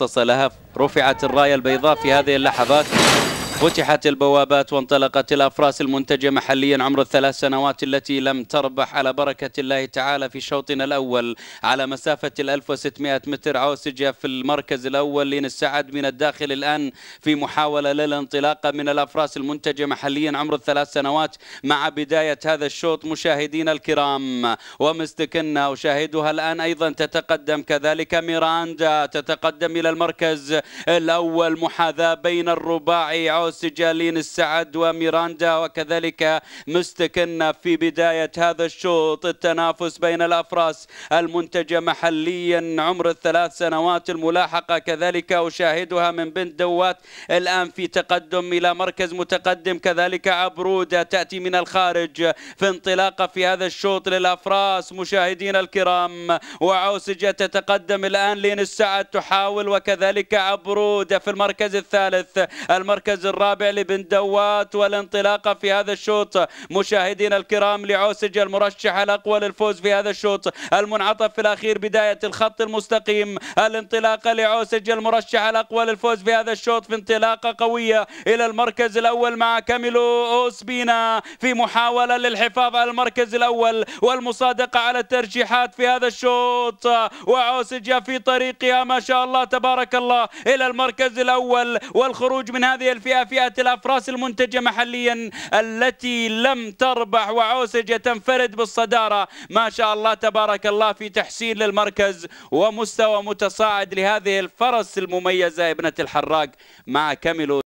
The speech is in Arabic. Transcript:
مخصصة لها رفعت الراية البيضاء في هذه اللحظات فتحت البوابات وانطلقت الأفراس المنتجة محليا عمر الثلاث سنوات التي لم تربح على بركة الله تعالى في شوطنا الأول على مسافة ال 1600 متر عوسجة في المركز الأول لين السعد من الداخل الآن في محاولة للانطلاقة من الأفراس المنتجة محليا عمر الثلاث سنوات مع بداية هذا الشوط مشاهدينا الكرام ومستكنة أشاهدها الآن أيضا تتقدم كذلك ميراندا تتقدم إلى المركز الأول محاذاة بين الرباعي عوس والسجالين السعد وميراندا وكذلك مستكنا في بداية هذا الشوط التنافس بين الأفراس المنتجة محليا عمر الثلاث سنوات الملاحقة كذلك أشاهدها من بنت دوات الآن في تقدم إلى مركز متقدم كذلك عبرودة تأتي من الخارج في انطلاقة في هذا الشوط للأفراس مشاهدين الكرام وعوسجة تتقدم الآن لين السعد تحاول وكذلك عبرودة في المركز الثالث المركز الرابع الرابع لبن دوات والانطلاقة في هذا الشوط مشاهدينا الكرام لعوسج المرشح الأقوى للفوز في هذا الشوط المنعطف في الأخير بداية الخط المستقيم الانطلاقة لعوسج المرشح الأقوى للفوز في هذا الشوط في انطلاقة قوية إلى المركز الأول مع كاميلو أوسبينا في محاولة للحفاظ على المركز الأول والمصادقة على الترشيحات في هذا الشوط وعوسج في طريقها ما شاء الله تبارك الله إلى المركز الأول والخروج من هذه الفئة فئة الأفراس المنتجة محليا التي لم تربح وعوسج تنفرد بالصدارة ما شاء الله تبارك الله في تحسين للمركز ومستوى متصاعد لهذه الفرس المميزة ابنة الحراق مع كاميلو